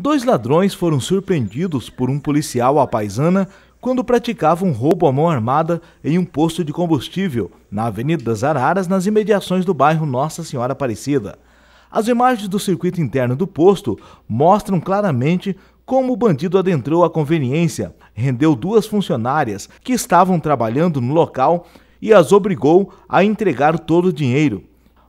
dois ladrões foram surpreendidos por um policial à paisana quando praticavam um roubo à mão armada em um posto de combustível na Avenida das Araras, nas imediações do bairro Nossa Senhora Aparecida. As imagens do circuito interno do posto mostram claramente como o bandido adentrou a conveniência, rendeu duas funcionárias que estavam trabalhando no local e as obrigou a entregar todo o dinheiro.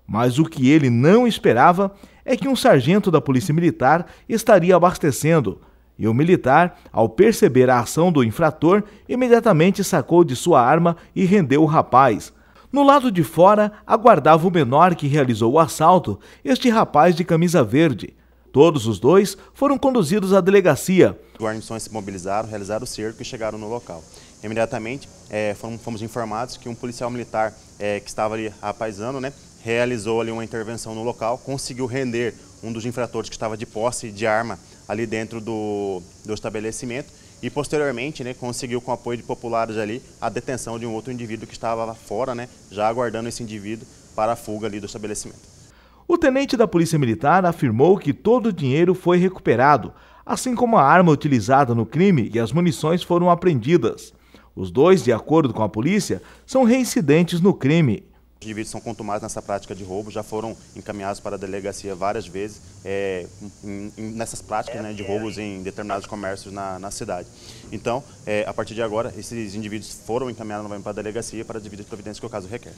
Mas o que ele não esperava é que um sargento da Polícia Militar estaria abastecendo. E o militar, ao perceber a ação do infrator, imediatamente sacou de sua arma e rendeu o rapaz. No lado de fora, aguardava o menor que realizou o assalto, este rapaz de camisa verde. Todos os dois foram conduzidos à delegacia. Os guarnições se mobilizaram, realizaram o cerco e chegaram no local. Imediatamente é, fomos, fomos, informados que um policial militar é, que estava ali apaisando, né, realizou ali uma intervenção no local, conseguiu render um dos infratores que estava de posse de arma ali dentro do, do estabelecimento e posteriormente né, conseguiu com apoio de populares ali a detenção de um outro indivíduo que estava lá fora, né, já aguardando esse indivíduo para a fuga ali do estabelecimento. O tenente da Polícia Militar afirmou que todo o dinheiro foi recuperado, assim como a arma utilizada no crime e as munições foram apreendidas. Os dois, de acordo com a polícia, são reincidentes no crime os indivíduos são contumados nessa prática de roubo, já foram encaminhados para a delegacia várias vezes é, em, em, nessas práticas é né, de assim, roubos é. em determinados comércios na, na cidade. Então, é, a partir de agora, esses indivíduos foram encaminhados novamente para a delegacia para as providências que o caso requer.